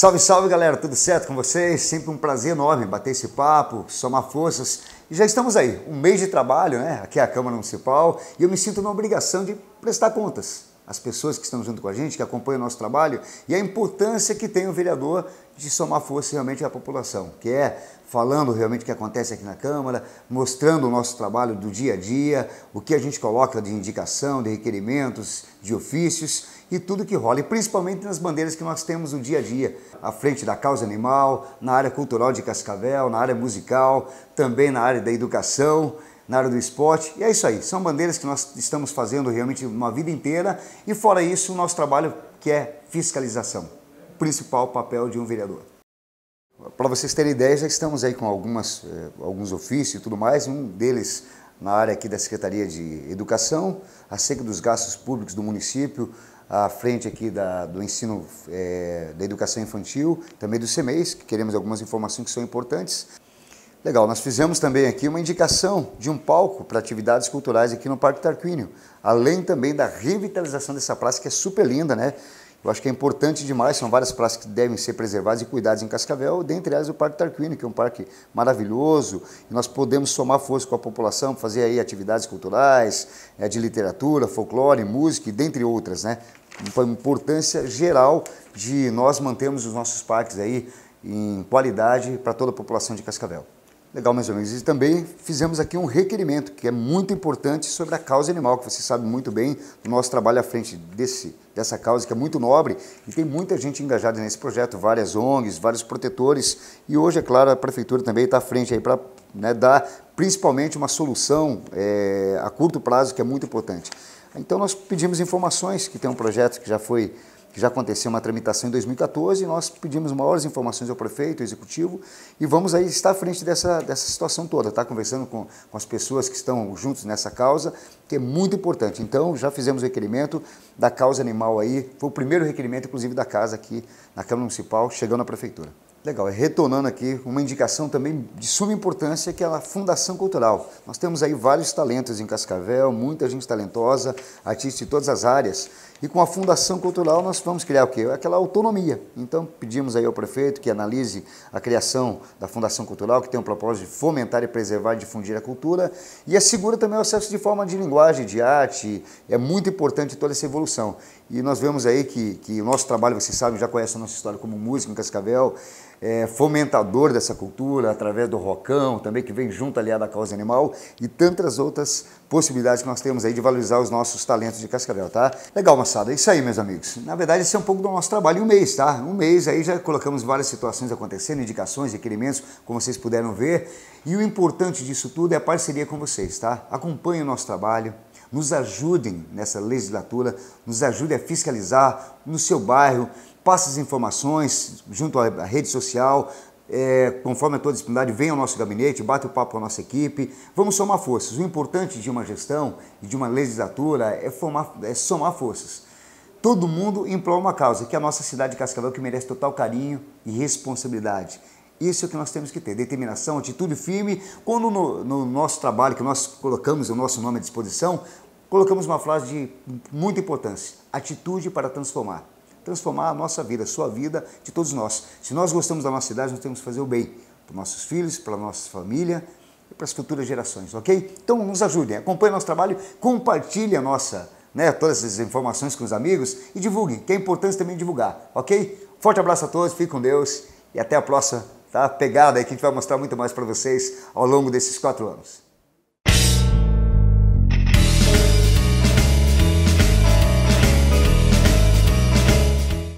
Salve, salve galera, tudo certo com vocês? Sempre um prazer enorme bater esse papo, somar forças. E já estamos aí, um mês de trabalho, né? Aqui é a Câmara Municipal e eu me sinto na obrigação de prestar contas as pessoas que estão junto com a gente, que acompanham o nosso trabalho, e a importância que tem o vereador de somar força realmente à população, que é falando realmente o que acontece aqui na Câmara, mostrando o nosso trabalho do dia a dia, o que a gente coloca de indicação, de requerimentos, de ofícios e tudo que rola, e principalmente nas bandeiras que nós temos no dia a dia, à frente da causa animal, na área cultural de Cascavel, na área musical, também na área da educação na área do esporte. E é isso aí, são bandeiras que nós estamos fazendo realmente uma vida inteira e fora isso, o nosso trabalho que é fiscalização, principal papel de um vereador. Para vocês terem ideia, já estamos aí com algumas, eh, alguns ofícios e tudo mais, um deles na área aqui da Secretaria de Educação, acerca dos gastos públicos do município, à frente aqui da, do ensino eh, da educação infantil, também do CEMEIS, que queremos algumas informações que são importantes. Legal, nós fizemos também aqui uma indicação de um palco para atividades culturais aqui no Parque Tarquínio, além também da revitalização dessa praça que é super linda, né? Eu acho que é importante demais, são várias praças que devem ser preservadas e cuidadas em Cascavel, dentre elas o Parque Tarquínio, que é um parque maravilhoso, e nós podemos somar força com a população, fazer aí atividades culturais, eh, de literatura, folclore, música, e dentre outras, né? Uma importância geral de nós mantermos os nossos parques aí em qualidade para toda a população de Cascavel. Legal, meus amigos. E também fizemos aqui um requerimento que é muito importante sobre a causa animal, que você sabe muito bem do nosso trabalho à frente desse, dessa causa, que é muito nobre e tem muita gente engajada nesse projeto, várias ONGs, vários protetores. E hoje, é claro, a prefeitura também está à frente aí para né, dar principalmente uma solução é, a curto prazo, que é muito importante. Então nós pedimos informações, que tem um projeto que já foi que já aconteceu uma tramitação em 2014, nós pedimos maiores informações ao prefeito, ao executivo, e vamos aí estar à frente dessa, dessa situação toda, estar tá? conversando com, com as pessoas que estão juntos nessa causa, que é muito importante. Então, já fizemos o requerimento da causa animal aí, foi o primeiro requerimento, inclusive, da casa aqui na Câmara Municipal, chegando à prefeitura. Legal, é, retornando aqui, uma indicação também de suma importância que é a Fundação Cultural. Nós temos aí vários talentos em Cascavel, muita gente talentosa, artistas de todas as áreas. E com a Fundação Cultural nós vamos criar o quê? Aquela autonomia. Então pedimos aí ao prefeito que analise a criação da Fundação Cultural, que tem o propósito de fomentar e preservar e difundir a cultura e assegura também o acesso de forma de linguagem, de arte. É muito importante toda essa evolução. E nós vemos aí que, que o nosso trabalho, vocês sabem, já conhecem a nossa história como músico em Cascavel, é, fomentador dessa cultura, através do rocão também, que vem junto aliado à causa animal e tantas outras possibilidades que nós temos aí de valorizar os nossos talentos de Cascavel, tá? Legal, moçada. É isso aí, meus amigos. Na verdade, esse é um pouco do nosso trabalho. um mês, tá? Um mês aí já colocamos várias situações acontecendo, indicações, requerimentos, como vocês puderam ver. E o importante disso tudo é a parceria com vocês, tá? Acompanhe o nosso trabalho, nos ajudem nessa legislatura, nos ajudem a fiscalizar no seu bairro, passe as informações junto à rede social, é, conforme a tua disponibilidade, venha ao nosso gabinete, bate o papo com a nossa equipe. Vamos somar forças. O importante de uma gestão e de uma legislatura é, formar, é somar forças. Todo mundo em prol uma causa, que é a nossa cidade de Cascavel, que merece total carinho e responsabilidade. Isso é o que nós temos que ter: determinação, atitude firme. Quando no, no nosso trabalho, que nós colocamos o nosso nome à disposição, colocamos uma frase de muita importância: atitude para transformar. Transformar a nossa vida, a sua vida, de todos nós. Se nós gostamos da nossa cidade, nós temos que fazer o bem para nossos filhos, para nossa família e para as futuras gerações, ok? Então nos ajudem, acompanhe nosso trabalho, compartilhe a nossa, né, todas as informações com os amigos e divulguem, que é importante também divulgar, ok? Forte abraço a todos, fiquem com Deus e até a próxima tá? pegada aí que a gente vai mostrar muito mais para vocês ao longo desses quatro anos.